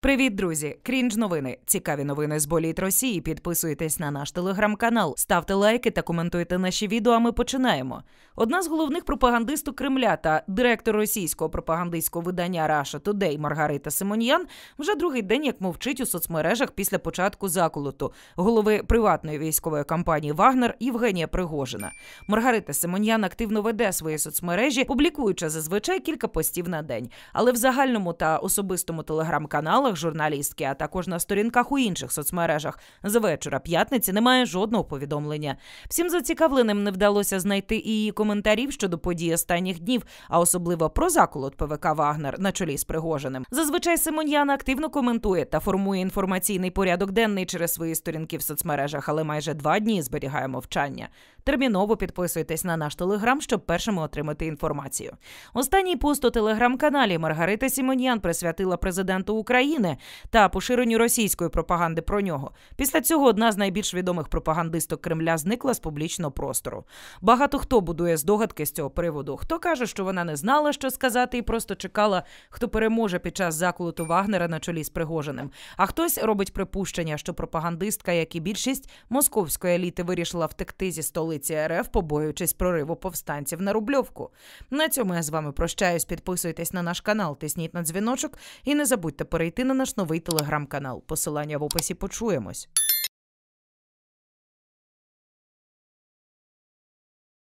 Привіт, друзі! Крінж новини. Цікаві новини з боліт Росії. Підписуйтесь на наш телеграм-канал, ставте лайки та коментуйте наші відео. а Ми починаємо. Одна з головних пропагандисток Кремля та директор російського пропагандистського видання Russia Today Маргарита Симоньян вже другий день як мовчить у соцмережах після початку заколоту голови приватної військової компанії Вагнер Євгенія Пригожина. Маргарита Симоньян активно веде свої соцмережі, публікуючи зазвичай кілька постів на день. Але в загальному та особистому телеграм-каналу телеграм-каналах журналістки, а також на сторінках у інших соцмережах. З вечора п'ятниці немає жодного повідомлення. Всім зацікавленим не вдалося знайти і її коментарів щодо подій останніх днів, а особливо про заколот ПВК Вагнер на чолі з Пригожиним. Зазвичай Симоньяна активно коментує та формує інформаційний порядок денний через свої сторінки в соцмережах, але майже два дні зберігає мовчання. Терміново підписуйтесь на наш телеграм, щоб першими отримати інформацію. Останній пост у телеграм-каналі Маргарита Сімоньян присвятила президенту України. України та поширенню російської пропаганди про нього. Після цього одна з найбільш відомих пропагандисток Кремля зникла з публічного простору. Багато хто будує здогадки з цього приводу. Хто каже, що вона не знала, що сказати, і просто чекала, хто переможе під час заколоту Вагнера на чолі з Пригожиним. А хтось робить припущення, що пропагандистка, як і більшість московської еліти, вирішила втекти зі столиці РФ, побоюючись прориву повстанців на рубльовку. На цьому я з вами прощаюсь. Підписуйтесь на наш канал, тисніть на дзвіночок і не забудьте перейти на наш новий телеграм-канал. Посилання в описі почуємось.